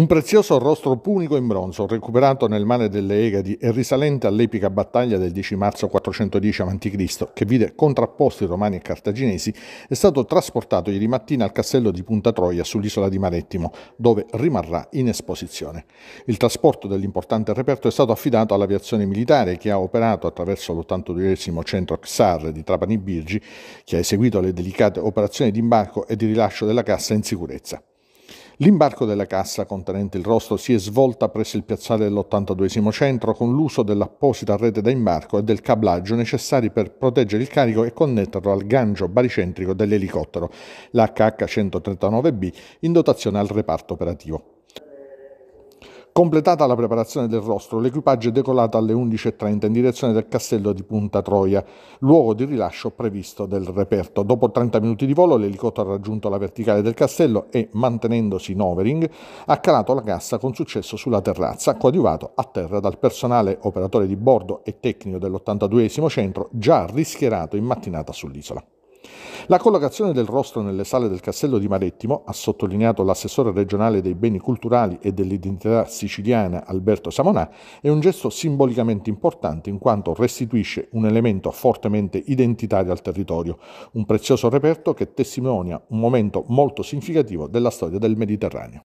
Un prezioso rostro punico in bronzo, recuperato nel mare delle Egadi e risalente all'epica battaglia del 10 marzo 410 a.C., che vide contrapposti romani e cartaginesi, è stato trasportato ieri mattina al castello di Punta Troia sull'isola di Marettimo, dove rimarrà in esposizione. Il trasporto dell'importante reperto è stato affidato all'aviazione militare, che ha operato attraverso l'82 centro XAR di Trapani Birgi, che ha eseguito le delicate operazioni di imbarco e di rilascio della cassa in sicurezza. L'imbarco della cassa contenente il rostro si è svolta presso il piazzale dell'82 centro con l'uso dell'apposita rete da imbarco e del cablaggio necessari per proteggere il carico e connetterlo al gancio baricentrico dell'elicottero, l'HH-139B, in dotazione al reparto operativo. Completata la preparazione del rostro, l'equipaggio è decollato alle 11.30 in direzione del castello di Punta Troia, luogo di rilascio previsto del reperto. Dopo 30 minuti di volo l'elicottero ha raggiunto la verticale del castello e, mantenendosi in overing, ha calato la cassa con successo sulla terrazza, coadiuvato a terra dal personale operatore di bordo e tecnico dell'82 centro già rischierato in mattinata sull'isola. La collocazione del rostro nelle sale del castello di Marettimo, ha sottolineato l'assessore regionale dei beni culturali e dell'identità siciliana Alberto Samonà, è un gesto simbolicamente importante in quanto restituisce un elemento fortemente identitario al territorio, un prezioso reperto che testimonia un momento molto significativo della storia del Mediterraneo.